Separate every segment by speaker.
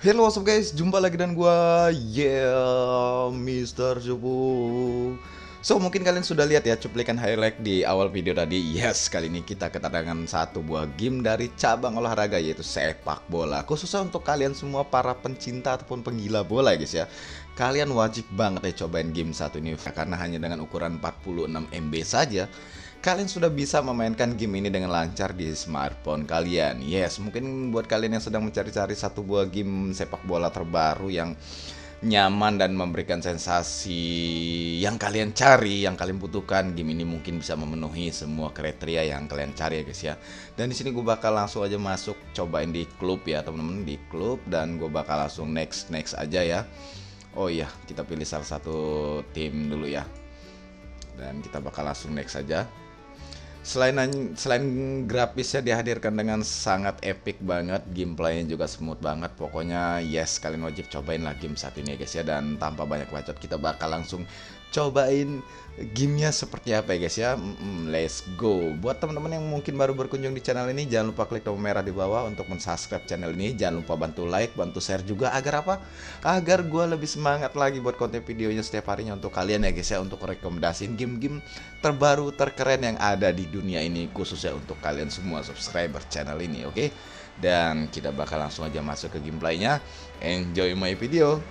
Speaker 1: Hello what's up guys, jumpa lagi dengan gue, Yeah, Mr. Cupu So mungkin kalian sudah lihat ya cuplikan highlight di awal video tadi Yes, kali ini kita kedatangan satu buah game dari cabang olahraga yaitu sepak bola Khususnya untuk kalian semua para pencinta ataupun penggila bola ya guys ya Kalian wajib banget ya cobain game satu ini Karena hanya dengan ukuran 46 MB saja kalian sudah bisa memainkan game ini dengan lancar di smartphone kalian. Yes, mungkin buat kalian yang sedang mencari-cari satu buah game sepak bola terbaru yang nyaman dan memberikan sensasi yang kalian cari, yang kalian butuhkan. Game ini mungkin bisa memenuhi semua kriteria yang kalian cari ya guys ya. Dan di sini gue bakal langsung aja masuk cobain di klub ya teman-teman di klub dan gue bakal langsung next next aja ya. Oh iya kita pilih salah satu tim dulu ya. Dan kita bakal langsung next aja selain selain grafisnya dihadirkan dengan sangat epic banget, gameplaynya juga smooth banget. Pokoknya yes kalian wajib cobain lah game saat ini ya guys ya dan tanpa banyak bacot kita bakal langsung cobain gamenya seperti apa ya guys ya let's go buat teman-teman yang mungkin baru berkunjung di channel ini jangan lupa klik tombol merah di bawah untuk mensubscribe channel ini jangan lupa bantu like bantu share juga agar apa agar gue lebih semangat lagi buat konten videonya setiap harinya untuk kalian ya guys ya untuk rekomendasiin game-game terbaru terkeren yang ada di dunia ini khususnya untuk kalian semua subscriber channel ini oke okay? dan kita bakal langsung aja masuk ke gameplaynya enjoy my video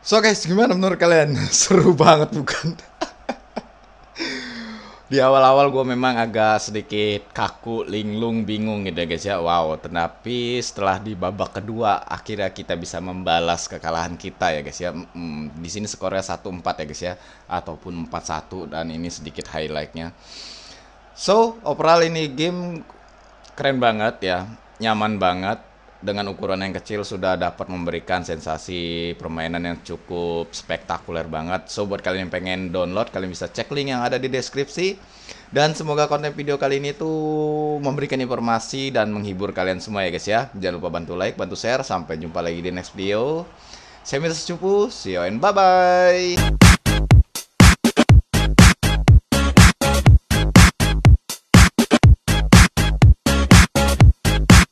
Speaker 1: So guys, gimana menurut kalian? Seru banget bukan? Di awal-awal gue memang agak sedikit kaku, linglung, bingung gitu ya guys ya. Wow, tetapi setelah di babak kedua akhirnya kita bisa membalas kekalahan kita ya guys ya. di sini skornya 1-4 ya guys ya, ataupun 4-1 dan ini sedikit highlightnya. So, overall ini game keren banget ya, nyaman banget dengan ukuran yang kecil sudah dapat memberikan sensasi permainan yang cukup spektakuler banget. So buat kalian yang pengen download, kalian bisa cek link yang ada di deskripsi. Dan semoga konten video kali ini tuh memberikan informasi dan menghibur kalian semua ya guys ya. Jangan lupa bantu like, bantu share. Sampai jumpa lagi di next video. Saya Mirza Cupu, see you and bye-bye.